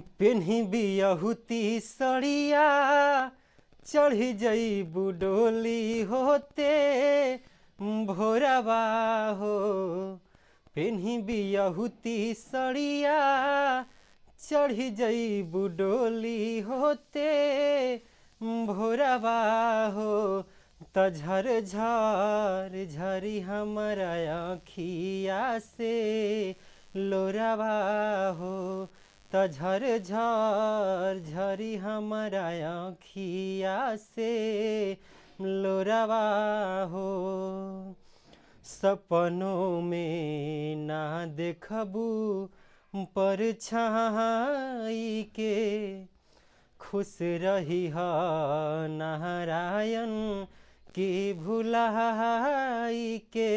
पिन्ही यहूती सड़िया चढ़ जईबू बुडोली होते भोरबा हो पिन्ही यहूती सड़िया चढ़ जईबू बुडोली होते भोरबा हो त झर झर झरी हमारा आँखिया से लोरबा हो तो झर झर झरी हमारा आँखिया से लोरवा हो सपनों में ना देखबू पर छाई के खुश रही नारायण की भुलाई के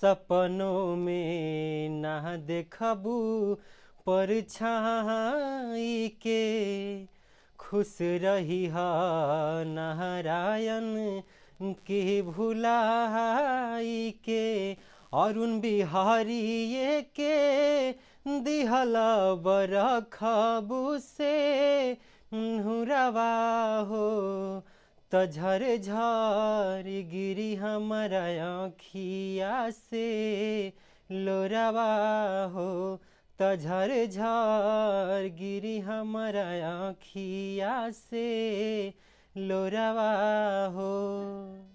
सपनों में ना देखबू परछाई के खुश रही नारायण के भुलाई के अरुण बिहारी ये के दिहल बरखबू से हुरवा हो तो झर झर गिरी हमारा आँखिया से लोरवा हो त झर झर गिरी हमारा आँखिया से लोरवा हो